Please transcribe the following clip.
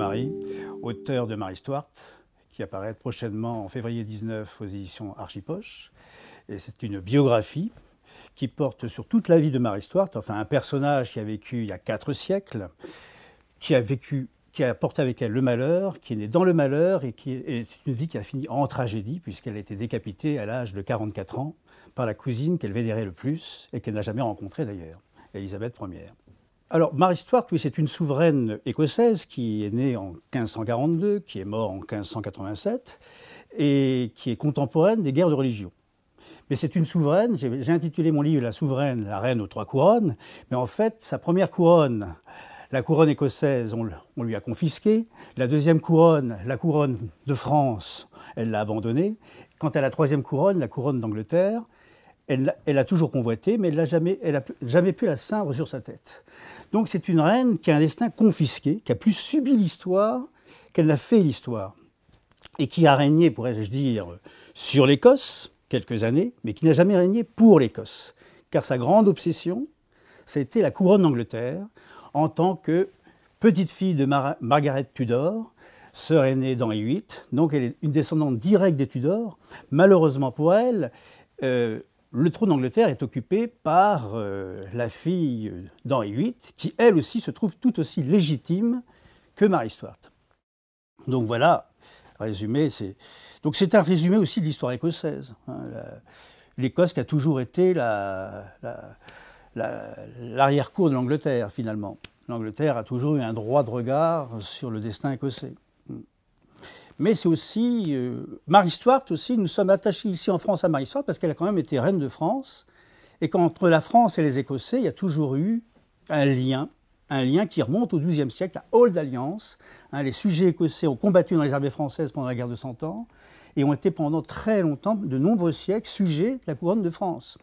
Marie, auteur de Marie Stuart, qui apparaît prochainement en février 19 aux éditions Archipoche. Et c'est une biographie qui porte sur toute la vie de Marie Stuart, enfin un personnage qui a vécu il y a quatre siècles, qui a vécu qui a porté avec elle le malheur, qui est née dans le malheur et qui est une vie qui a fini en tragédie puisqu'elle a été décapitée à l'âge de 44 ans par la cousine qu'elle vénérait le plus et qu'elle n'a jamais rencontrée d'ailleurs, Elisabeth Ier. Alors, Marie Stuart, oui, c'est une souveraine écossaise qui est née en 1542, qui est morte en 1587, et qui est contemporaine des guerres de religion. Mais c'est une souveraine, j'ai intitulé mon livre La souveraine, la reine aux trois couronnes, mais en fait, sa première couronne, la couronne écossaise, on, on lui a confisquée. La deuxième couronne, la couronne de France, elle l'a abandonnée. Quant à la troisième couronne, la couronne d'Angleterre, elle, a toujours convoité, mais elle n'a jamais, elle jamais pu la cindre sur sa tête. Donc c'est une reine qui a un destin confisqué, qui a plus subi l'histoire qu'elle n'a fait l'histoire, et qui a régné, pourrais-je dire, sur l'Écosse quelques années, mais qui n'a jamais régné pour l'Écosse, car sa grande obsession, c'était la couronne d'Angleterre en tant que petite fille de Margaret Tudor, sœur aînée d'Henri VIII, donc elle est une descendante directe des Tudors. Malheureusement pour elle, euh, le trône d'Angleterre est occupé par euh, la fille d'Henri VIII, qui elle aussi se trouve tout aussi légitime que Marie Stuart. Donc voilà, résumé, c'est donc c'est un résumé aussi de l'histoire écossaise. Hein, L'Écosse qui a toujours été l'arrière-cour de l'Angleterre finalement. L'Angleterre a toujours eu un droit de regard sur le destin écossais mais c'est aussi euh, Marie Stuart aussi. Nous sommes attachés ici en France à Marie Stuart parce qu'elle a quand même été reine de France et qu'entre la France et les Écossais, il y a toujours eu un lien, un lien qui remonte au XIIe siècle, la Old Alliance. Hein, les sujets écossais ont combattu dans les armées françaises pendant la guerre de Cent Ans et ont été pendant très longtemps, de nombreux siècles, sujets de la couronne de France.